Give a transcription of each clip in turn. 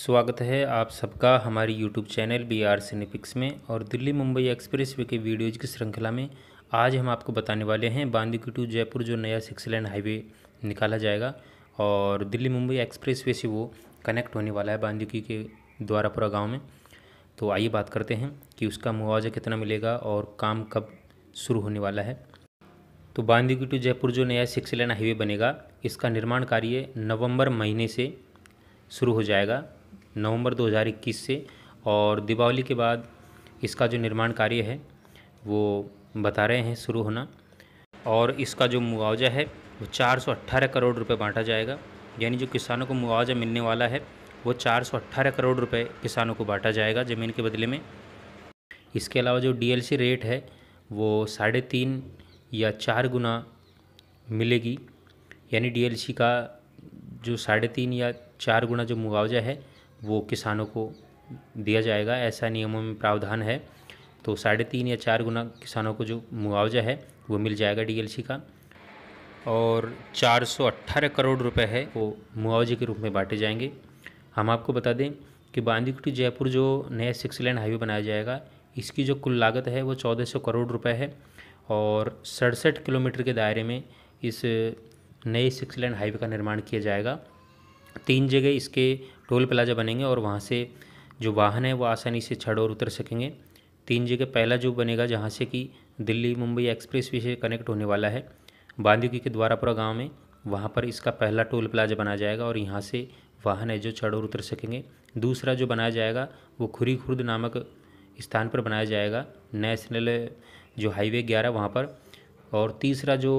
स्वागत है आप सबका हमारी YouTube channel B R Cinepix में और दिल्ली मुंबई एक्सप्रेस वे के वीडियोज़ की श्रृंखला में आज हम आपको बताने वाले हैं बांदी टू जयपुर जो नया सिक्स लेन हाईवे निकाला जाएगा और दिल्ली मुंबई एक्सप्रेस वे से वो कनेक्ट होने वाला है बांदी के द्वारापुरा गाँव में तो आइए बात करते हैं कि उसका मुआवजा कितना मिलेगा और काम कब शुरू होने वाला है तो बांदी टू जयपुर जो नया सिक्स लेन हाईवे बनेगा इसका निर्माण कार्य नवम्बर महीने से शुरू हो जाएगा नवंबर 2021 से और दीपावली के बाद इसका जो निर्माण कार्य है वो बता रहे हैं शुरू होना और इसका जो मुआवजा है वो चार करोड़ रुपये बांटा जाएगा यानी जो किसानों को मुआवजा मिलने वाला है वो चार करोड़ रुपये किसानों को बांटा जाएगा ज़मीन के बदले में इसके अलावा जो डीएलसी रेट है वो साढ़े तीन या चार गुना मिलेगी यानी डीएलसी का जो साढ़े तीन या चार गुना जो मुआवजा है वो किसानों को दिया जाएगा ऐसा नियमों में प्रावधान है तो साढ़े तीन या चार गुना किसानों को जो मुआवजा है वो मिल जाएगा डीएलसी का और 418 करोड़ रुपए है वो मुआवजे के रूप में बांटे जाएंगे हम आपको बता दें कि बांदीकुटी जयपुर जो नया सिक्स लेन हाईवे बनाया जाएगा इसकी जो कुल लागत है वो चौदह सौ करोड़ रुपए है और सड़सठ किलोमीटर के दायरे में इस नए सिक्स लेन हाईवे का निर्माण किया जाएगा तीन जगह इसके टोल प्लाजा बनेंगे और वहाँ से जो वाहन है वो आसानी से छड़ और उतर सकेंगे तीन जगह पहला जो बनेगा जहाँ से कि दिल्ली मुंबई एक्सप्रेस वे से कनेक्ट होने वाला है बांदीकी के द्वारापुरा गाँव में वहाँ पर इसका पहला टोल प्लाजा बनाया जाएगा और यहाँ से वाहन है जो छड़ और उतर सकेंगे दूसरा जो बनाया जाएगा वो खुरी खुर्द नामक स्थान पर बनाया जाएगा नेशनल जो हाईवे ग्यारह वहाँ पर और तीसरा जो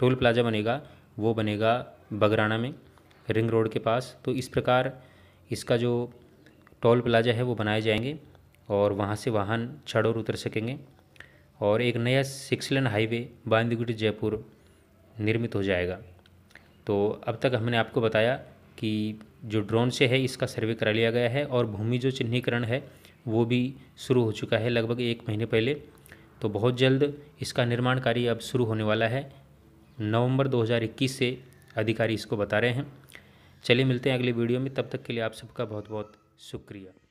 टोल प्लाजा बनेगा वो बनेगा बगराना में रिंग रोड के पास तो इस प्रकार इसका जो टोल प्लाजा है वो बनाए जाएंगे और वहाँ से वाहन छड़ और उतर सकेंगे और एक नया six lane highway Bandikui Jaipur निर्मित हो जाएगा तो अब तक हमने आपको बताया कि जो ड्रोन से है इसका सर्वे करा लिया गया है और भूमि जो चिन्हीकरण है वो भी शुरू हो चुका है लगभग एक महीने पहले तो बहुत जल्द इसका निर्माण कार्य अब शुरू होने वाला है नवंबर 2021 से अधिकारी इसको बता रहे हैं चलिए मिलते हैं अगली वीडियो में तब तक के लिए आप सबका बहुत बहुत शुक्रिया